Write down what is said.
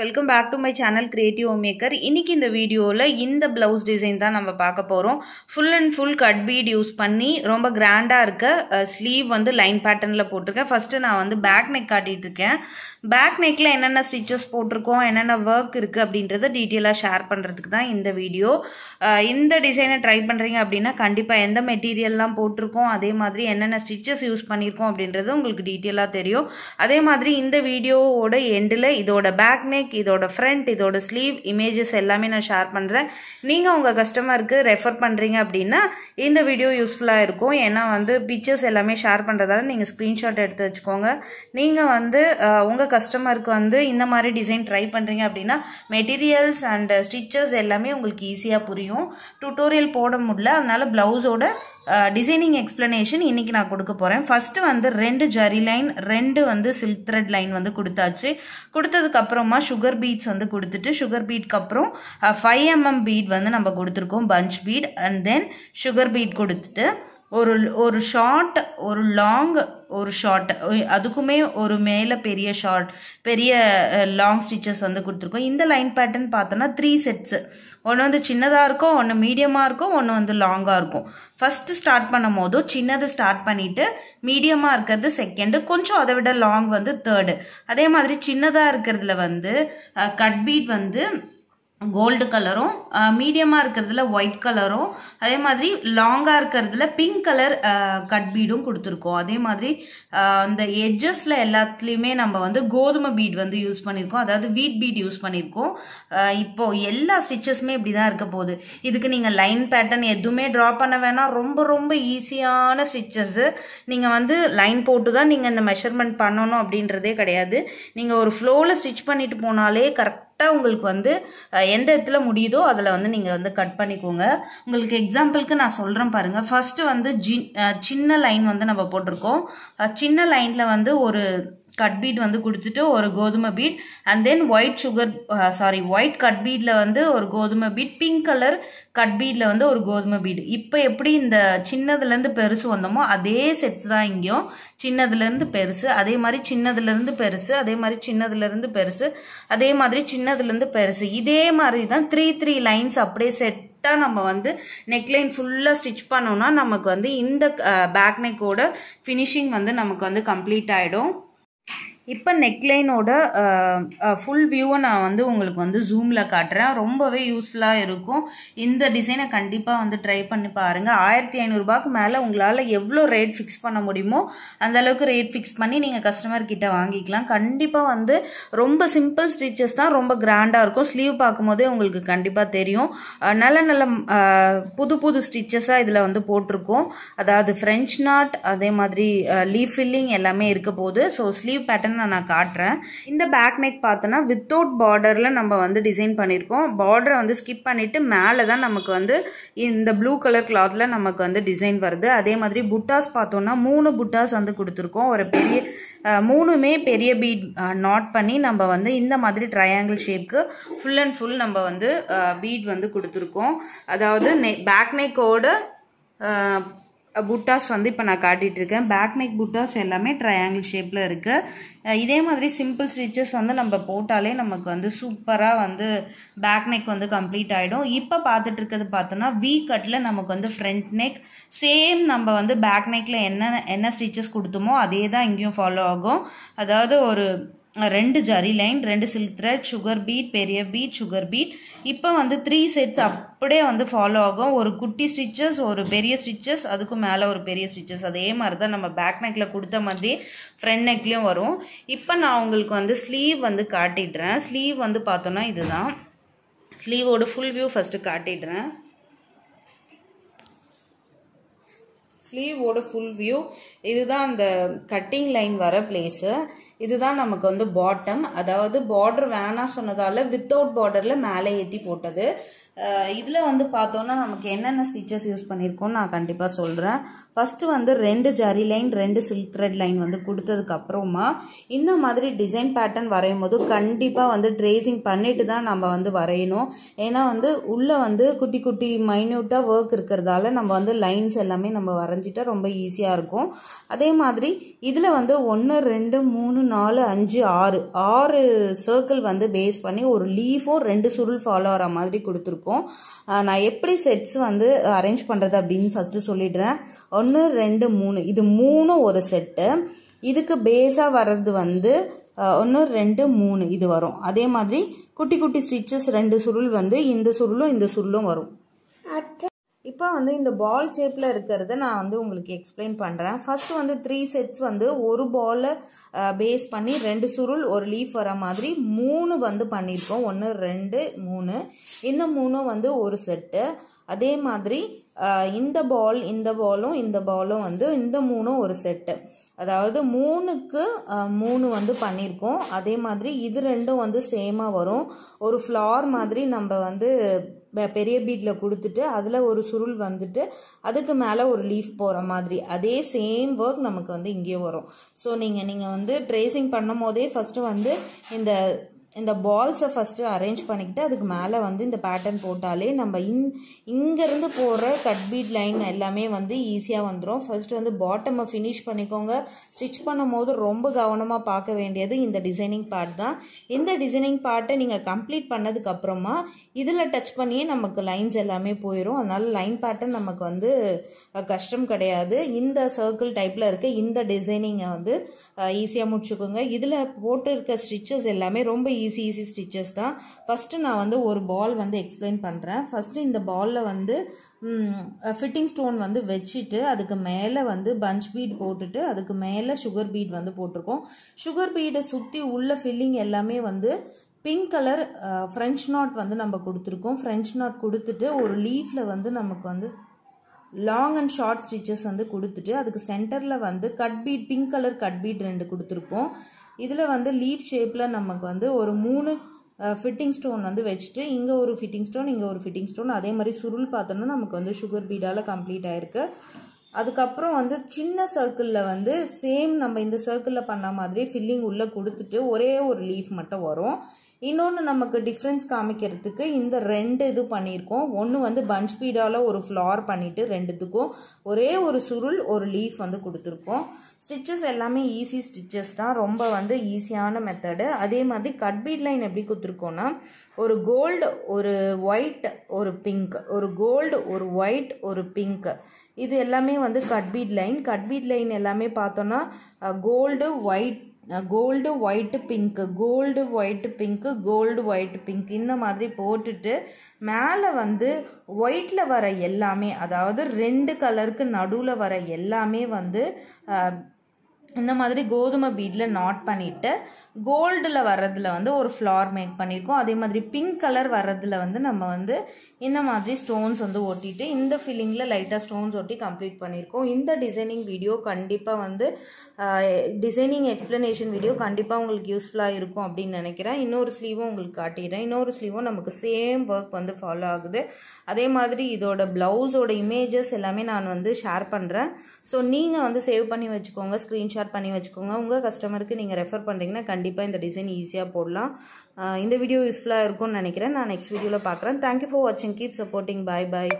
welcome back to my channel creative maker இன்றைக்கி இந்த வீடியோவில் இந்த ப்ளவுஸ் டிசைன் தான் நம்ம பார்க்க போகிறோம் full and full cut bead use பண்ணி ரொம்ப கிராண்டாக இருக்க ஸ்லீவ் வந்து லைன் பேட்டர்னில் போட்டிருக்கேன் ஃபஸ்ட்டு நான் வந்து பேக் நெக் காட்டிகிட்டு இருக்கேன் பேக் நெக்கில் என்னென்ன ஸ்டிச்சஸ் போட்டிருக்கோம் என்னென்ன ஒர்க் இருக்குது அப்படின்றத டீட்டெயிலாக ஷேர் பண்ணுறதுக்கு தான் இந்த வீடியோ இந்த டிசைனை ட்ரை பண்ணுறீங்க அப்படின்னா கண்டிப்பாக எந்த மெட்டீரியல்லாம் போட்டிருக்கோம் அதே மாதிரி என்னென்ன ஸ்டிச்சஸ் யூஸ் பண்ணியிருக்கோம் அப்படின்றது உங்களுக்கு டீட்டெயிலாக தெரியும் அதே மாதிரி இந்த வீடியோவோட எண்டில் இதோட பேக் நெக் நெக் இதோட ஃப்ரண்ட் இதோட ஸ்லீவ் இமேஜஸ் எல்லாமே நான் ஷேர் பண்ணுறேன் நீங்கள் உங்கள் கஸ்டமருக்கு ரெஃபர் பண்ணுறீங்க அப்படின்னா இந்த வீடியோ யூஸ்ஃபுல்லாக இருக்கும் ஏன்னா வந்து பிக்சர்ஸ் எல்லாமே ஷேர் பண்ணுறதால நீங்கள் ஸ்க்ரீன்ஷாட் எடுத்து வச்சுக்கோங்க நீங்கள் வந்து உங்கள் கஸ்டமருக்கு வந்து இந்த மாதிரி டிசைன் ட்ரை பண்ணுறீங்க அப்படின்னா மெட்டீரியல்ஸ் அண்ட் ஸ்டிச்சஸ் எல்லாமே உங்களுக்கு ஈஸியாக புரியும் டுட்டோரியல் போட முடியல அதனால் ப்ளவுஸோட டிசைனிங் எக்ஸ்பிளனேஷன் இன்னைக்கு நான் கொடுக்க போகிறேன் ஃபர்ஸ்ட் வந்து ரெண்டு ஜரி லைன் ரெண்டு வந்து சில்க் த்ரெட் லைன் வந்து கொடுத்தாச்சு கொடுத்ததுக்கப்புறமா சுகர் பீட்ஸ் வந்து கொடுத்துட்டு சுகர் பீட்க்கு அப்புறம் ஃபைவ் எம்எம் பீட் வந்து நம்ம கொடுத்துருக்கோம் punch bead and then sugar bead கொடுத்துட்டு ஒரு ஒரு ஷார்ட் ஒரு லாங் ஒரு ஷார்ட் அதுக்குமே ஒரு மேலே பெரிய ஷார்ட் பெரிய லாங் ஸ்டிச்சஸ் வந்து கொடுத்துருக்கோம் இந்த லைன் பேட்டர்ன் பார்த்தோன்னா த்ரீ செட்ஸு ஒன்று வந்து சின்னதாக இருக்கும் ஒன்று மீடியமாக இருக்கும் ஒன்று வந்து லாங்காக இருக்கும் ஃபஸ்ட்டு ஸ்டார்ட் பண்ணும் போதும் சின்னது ஸ்டார்ட் பண்ணிவிட்டு மீடியமாக இருக்கிறது செகண்டு கொஞ்சம் அதை விட லாங் வந்து தேர்டு அதே மாதிரி சின்னதாக இருக்கிறதுல வந்து கட் பீட் வந்து கோல்டு கலரும் மீடியமாக இருக்கிறதுல ஒயிட் கலரும் அதே மாதிரி லாங்காக இருக்கிறதுல பிங்க் கலர் கட் பீடும் கொடுத்துருக்கோம் அதே மாதிரி அந்த எட்ஜஸில் எல்லாத்துலேயுமே நம்ம வந்து கோதுமை பீட் வந்து யூஸ் பண்ணியிருக்கோம் அதாவது வீட் பீட் யூஸ் பண்ணியிருக்கோம் இப்போது எல்லா ஸ்டிச்சஸுமே இப்படி தான் இருக்க போகுது இதுக்கு நீங்கள் லைன் பேட்டர்ன் எதுவுமே ட்ரா பண்ண வேணாம் ரொம்ப ரொம்ப ஈஸியான ஸ்டிச்சஸ்ஸு நீங்கள் வந்து லைன் போட்டு தான் நீங்கள் இந்த மெஷர்மெண்ட் பண்ணணும் அப்படின்றதே கிடையாது நீங்கள் ஒரு ஃப்ளோவில் ஸ்டிச் பண்ணிட்டு போனாலே கரெக்ட் கரெக்டாக உங்களுக்கு வந்து எந்த இடத்துல முடியுதோ அதில் வந்து நீங்கள் வந்து கட் பண்ணிக்கோங்க உங்களுக்கு எக்ஸாம்பிளுக்கு நான் சொல்கிறேன் பாருங்கள் ஃபஸ்ட்டு வந்து ஜி சின்ன லைன் வந்து நம்ம போட்டிருக்கோம் சின்ன லைனில் வந்து ஒரு கட் பீட் வந்து கொடுத்துட்டு ஒரு கோதுமை bead and then white sugar sorry white cut பீட்ல வந்து ஒரு கோதுமை பீட் பிங்க் கலர் கட் பீட்ல வந்து ஒரு கோதுமை பீட் இப்போ எப்படி இந்த சின்னதுலேருந்து பெருசு வந்தோமோ அதே செட்ஸ் தான் இங்கேயும் சின்னதுலேருந்து பெருசு அதே மாதிரி சின்னதுலேருந்து பெருசு அதே மாதிரி சின்னதுலேருந்து பெருசு அதே மாதிரி சின்னதுலேருந்து பெருசு இதே மாதிரி தான் த்ரீ த்ரீ லைன்ஸ் அப்படியே செட் நம்ம வந்து நெக்லைன் ஃபுல்லாக ஸ்டிச் பண்ணோம்னா நமக்கு வந்து இந்த பேக் நெக்கோட ஃபினிஷிங் வந்து நமக்கு வந்து கம்ப்ளீட் ஆகிடும் இப்போ நெக்லைனோட ஃபுல் வியூவை நான் வந்து உங்களுக்கு வந்து ஜூமில் காட்டுறேன் ரொம்பவே யூஸ்ஃபுல்லாக இருக்கும் இந்த டிசைனை கண்டிப்பாக வந்து ட்ரை பண்ணி பாருங்கள் ஆயிரத்தி ஐநூறுரூபாக்கு மேலே உங்களால் எவ்வளோ ரேட் ஃபிக்ஸ் பண்ண முடியுமோ அந்த அளவுக்கு ரேட் ஃபிக்ஸ் பண்ணி நீங்கள் கஸ்டமர் கிட்ட வாங்கிக்கலாம் கண்டிப்பாக வந்து ரொம்ப சிம்பிள் ஸ்டிச்சஸ் தான் ரொம்ப கிராண்டாக இருக்கும் ஸ்லீவ் பார்க்கும்போதே உங்களுக்கு கண்டிப்பாக தெரியும் நல்ல நல்ல புது புது ஸ்டிச்சஸாக இதில் வந்து போட்டிருக்கோம் அதாவது ஃப்ரெஞ்ச் நாட் அதே மாதிரி லீவ் ஃபில்லிங் எல்லாமே இருக்க போகுது ஸோ ஸ்லீவ் பேட்டர்ன் என்னென்னு நான் காட்டுறேன் இந்த பேக் நெக் பார்த்தோன்னா வித்தவுட் பார்டரில் நம்ம வந்து டிசைன் பண்ணியிருக்கோம் பார்டரை வந்து ஸ்கிப் பண்ணிவிட்டு மேலே தான் நமக்கு வந்து இந்த ப்ளூ கலர் கிளாத்தில் நமக்கு வந்து டிசைன் வருது அதே மாதிரி புட்டாஸ் பார்த்தோன்னா மூணு புட்டாஸ் வந்து கொடுத்துருக்கோம் ஒரு பெரிய மூணுமே பெரிய பீட் நாட் பண்ணி நம்ம வந்து இந்த மாதிரி ட்ரையாங்கிள் ஷேப்க்கு ஃபுல் அண்ட் ஃபுல் நம்ம வந்து பீட் வந்து கொடுத்துருக்கோம் அதாவது நெ பேக் நெக்கோட புட்டாஸ் வந்து இப்போ நான் காட்டிகிட்ருக்கேன் பேக் நெக் புட்டாஸ் எல்லாமே ட்ரையாங்கிள் ஷேப்பில் இருக்குது இதே மாதிரி சிம்பிள் ஸ்டிச்சஸ் வந்து நம்ம போட்டாலே நமக்கு வந்து சூப்பராக வந்து பேக் நெக் வந்து கம்ப்ளீட் ஆகிடும் இப்போ பார்த்துட்டு இருக்கிறது பார்த்தோன்னா வி கட்டில் நமக்கு வந்து ஃப்ரண்ட் நெக் சேம் நம்ம வந்து பேக் நெக்கில் என்ன என்ன ஸ்டிச்சஸ் கொடுத்தோமோ அதே தான் இங்கேயும் ஃபாலோ ஆகும் அதாவது ஒரு ரெண்டு ஜரி லைன் ரெண்டு சில்க் த்ரெட் சுகர் பீட் பெரிய பீட் சுகர் பீட் இப்போ வந்து த்ரீ செட்ஸ் அப்படியே வந்து ஃபாலோ ஆகும் ஒரு குட்டி ஸ்டிச்சஸ் ஒரு பெரிய ஸ்டிச்சஸ் அதுக்கும் மேலே ஒரு பெரிய ஸ்டிச்சஸ் அதே மாதிரி தான் நம்ம பேக் நெக்கில் கொடுத்த மாதிரி ஃப்ரண்ட் நெக்லேயும் வரும் இப்போ நான் உங்களுக்கு வந்து ஸ்லீவ் வந்து காட்டிடுறேன் ஸ்லீவ் வந்து பார்த்தோன்னா இதுதான் ஸ்லீவோட ஃபுல் வியூ ஃபஸ்ட்டு காட்டிடுறேன் ஸ்லீவோட ஃபுல் வியூ இதுதான் அந்த கட்டிங் லைன் வர பிளேஸு இதுதான் நமக்கு வந்து பாட்டம் அதாவது பார்டர் வேணாம் சொன்னதால் வித்தவுட் பார்டரில் மேலே ஏற்றி போட்டது இதில் வந்து பார்த்தோன்னா நமக்கு என்னென்ன ஸ்டிச்சஸ் யூஸ் பண்ணியிருக்கோம்னு நான் கண்டிப்பாக சொல்கிறேன் ஃபஸ்ட்டு வந்து ரெண்டு ஜரி லைன் ரெண்டு சில்க் த்ரெட் லைன் வந்து கொடுத்ததுக்கப்புறமா இந்த மாதிரி டிசைன் பேட்டர்ன் வரையும் போது கண்டிப்பாக வந்து ட்ரேசிங் பண்ணிட்டு தான் நம்ம வந்து வரையணும் ஏன்னா வந்து உள்ளே வந்து குட்டி குட்டி மைன்யூட்டாக ஒர்க் இருக்கிறதால நம்ம வந்து லைன்ஸ் எல்லாமே நம்ம வரைஞ்சிட்டா ரொம்ப ஈஸியாக இருக்கும் அதே மாதிரி இதில் வந்து ஒன்று ரெண்டு மூணு நாலு அஞ்சு ஆறு ஆறு சர்க்கிள் வந்து பேஸ் பண்ணி ஒரு லீஃபும் ரெண்டு சுருள் ஃபாலோ ஆகிற மாதிரி கொடுத்துருக்கோம் இருக்கும் நான் எப்படி செட்ஸ் வந்து அரேஞ்ச் பண்ணுறது அப்படின்னு ஃபஸ்ட்டு சொல்லிடுறேன் ஒன்று ரெண்டு மூணு இது மூணு ஒரு செட்டு இதுக்கு பேஸாக வர்றது வந்து ஒன்று ரெண்டு மூணு இது வரும் அதே மாதிரி குட்டி குட்டி ஸ்டிச்சஸ் ரெண்டு சுருள் வந்து இந்த சுருளும் இந்த சுருளும் வரும் இப்போ வந்து இந்த பால் ஷேப்பில் இருக்கிறத நான் வந்து உங்களுக்கு எக்ஸ்பிளைன் பண்ணுறேன் ஃபஸ்ட்டு வந்து த்ரீ செட்ஸ் வந்து ஒரு பாலை பேஸ் பண்ணி ரெண்டு சுருள் ஒரு லீஃப் வர மாதிரி மூணு வந்து பண்ணியிருக்கோம் ஒன்று ரெண்டு மூணு இந்த மூணும் வந்து ஒரு செட்டு அதே மாதிரி இந்த பால் இந்த பாலும் இந்த பாலும் வந்து இந்த மூணும் ஒரு செட்டு அதாவது மூணுக்கு மூணு வந்து பண்ணியிருக்கோம் அதே மாதிரி இது ரெண்டும் வந்து சேமாக வரும் ஒரு ஃப்ளார் மாதிரி நம்ம வந்து பெரிய பீட்டில் கொடுத்துட்டு அதில் ஒரு சுருள் வந்துட்டு அதுக்கு மேலே ஒரு லீஃப் போகிற மாதிரி அதே சேம் ஒர்க் நமக்கு வந்து இங்கேயே வரும் ஸோ நீங்கள் நீங்கள் வந்து ட்ரேசிங் பண்ணும் போதே ஃபஸ்ட்டு வந்து இந்த இந்த பால்ஸை ஃபஸ்ட்டு அரேஞ்ச் பண்ணிக்கிட்டு அதுக்கு மேலே வந்து இந்த பேட்டர்ன் போட்டாலே நம்ம இங் இங்கேருந்து போகிற கட் பீட் லைன் எல்லாமே வந்து ஈஸியாக வந்துடும் ஃபஸ்ட்டு வந்து பாட்டமை ஃபினிஷ் பண்ணிக்கோங்க ஸ்டிச் பண்ணும் போது ரொம்ப கவனமாக பார்க்க வேண்டியது இந்த டிசைனிங் பார்ட் தான் இந்த டிசைனிங் பார்ட்டை நீங்கள் கம்ப்ளீட் பண்ணதுக்கப்புறமா இதில் டச் பண்ணியே நமக்கு லைன்ஸ் எல்லாமே போயிடும் அதனால் லைன் பேட்டர்ன் நமக்கு வந்து கஷ்டம் கிடையாது இந்த சர்க்கிள் டைப்பில் இருக்க இந்த டிசைனிங்கை வந்து ஈஸியாக முடிச்சுக்கோங்க இதில் போட்டு இருக்க ஸ்டிச்சஸ் எல்லாமே ரொம்ப ஈஸி ஈஸி ஸ்டிச்சஸ் தான் ஃபஸ்ட்டு நான் வந்து ஒரு பால் வந்து எக்ஸ்பிளைன் பண்ணுறேன் ஃபஸ்ட்டு இந்த பாலில் வந்து ஃபிட்டிங் ஸ்டோன் வந்து வச்சுட்டு அதுக்கு மேலே வந்து பஞ்ச் பீட் போட்டுட்டு அதுக்கு மேலே சுகர் பீட் வந்து போட்டிருக்கோம் சுகர் பீடை சுற்றி உள்ள ஃபில்லிங் எல்லாமே வந்து பிங்க் கலர் ஃப்ரெஞ்ச் நாட் வந்து நம்ம கொடுத்துருக்கோம் ஃப்ரெஞ்ச் நாட் கொடுத்துட்டு ஒரு லீஃபில் வந்து நமக்கு வந்து லாங் அண்ட் ஷார்ட் ஸ்டிச்சஸ் வந்து கொடுத்துட்டு அதுக்கு சென்டரில் வந்து cut bead pink colour cut bead ரெண்டு கொடுத்துருக்கோம் இதில் வந்து லீஃப் ஷேப்பில் நமக்கு வந்து ஒரு மூணு ஃபிட்டிங் ஸ்டோன் வந்து வச்சுட்டு இங்கே ஒரு ஃபிட்டிங் ஸ்டோன் இங்கே ஒரு ஃபிட்டிங் ஸ்டோன் அதே மாதிரி சுருள் பார்த்தோம்னா நமக்கு வந்து சுகர் பீடால் கம்ப்ளீட் ஆகிருக்கு அதுக்கப்புறம் வந்து சின்ன சர்க்கிளில் வந்து சேம் நம்ம இந்த சர்க்கிளில் பண்ண மாதிரி ஃபில்லிங் உள்ளே கொடுத்துட்டு ஒரே ஒரு லீஃப் மட்டும் வரும் இன்னொன்று நமக்கு டிஃப்ரென்ஸ் காமிக்கிறதுக்கு இந்த ரெண்டு இது பண்ணியிருக்கோம் ஒன்று வந்து பஞ்ச் பீடாவில் ஒரு ஃப்ளார் பண்ணிவிட்டு ரெண்டுத்துக்கும் ஒரே ஒரு சுருள் ஒரு லீஃப் வந்து கொடுத்துருக்கோம் ஸ்டிச்சஸ் எல்லாமே ஈஸி ஸ்டிச்சஸ் தான் ரொம்ப வந்து ஈஸியான மெத்தடு அதே மாதிரி கட் பீட் லைன் எப்படி கொடுத்துருக்கோன்னா ஒரு கோல்டு ஒரு ஒயிட் ஒரு பிங்க் ஒரு கோல்டு ஒரு ஒயிட் ஒரு பிங்க் இது எல்லாமே வந்து cut bead line cut bead line எல்லாமே பார்த்தோன்னா gold white gold white pink gold white pink gold white pink இந்த மாதிரி போட்டுட்டு மேலே வந்து ஒயிட்டில் வர எல்லாமே அதாவது ரெண்டு கலருக்கு நடுவில் வர எல்லாமே வந்து இந்த மாதிரி கோதுமை பீடில் நாட் பண்ணிவிட்டு கோல்டில் வர்றதில் வந்து ஒரு ஃப்ளார் மேக் பண்ணியிருக்கோம் அதே மாதிரி பிங்க் கலர் வர்றதில் வந்து நம்ம வந்து இந்த மாதிரி ஸ்டோன்ஸ் வந்து ஒட்டிட்டு இந்த ஃபில்லிங்கில் லைட்டாக ஸ்டோன்ஸ் ஒட்டி கம்ப்ளீட் பண்ணியிருக்கோம் இந்த டிசைனிங் வீடியோ கண்டிப்பாக வந்து டிசைனிங் எக்ஸ்ப்ளனேஷன் வீடியோ கண்டிப்பாக உங்களுக்கு யூஸ்ஃபுல்லாக இருக்கும் அப்படின்னு நினைக்கிறேன் இன்னொரு ஸ்லீவும் உங்களுக்கு காட்டிடுறேன் இன்னொரு ஸ்லீவும் நமக்கு சேம் ஒர்க் வந்து ஃபாலோ ஆகுது அதே மாதிரி இதோட ப்ளவுஸோட இமேஜஸ் எல்லாமே நான் வந்து ஷேர் பண்ணுறேன் ஸோ நீங்கள் வந்து சேவ் பண்ணி வச்சுக்கோங்க ஸ்க்ரீன்ஷாட் ஷேர் பண்ணி வச்சுக்கோங்க உங்கள் கஸ்டமருக்கு நீங்கள் ரெஃபர் பண்ணுறீங்கன்னா கண்டிப்பாக இந்த டிசைன் ஈஸியாக போடலாம் இந்த வீடியோ யூஸ்ஃபுல்லாக இருக்கும்னு நினைக்கிறேன் நான் நெக்ஸ்ட் வீடியோவில் பார்க்குறேன் தேங்க்யூ ஃபார் வாட்சிங் கீப் சப்போர்ட்டிங் பாய் பாய்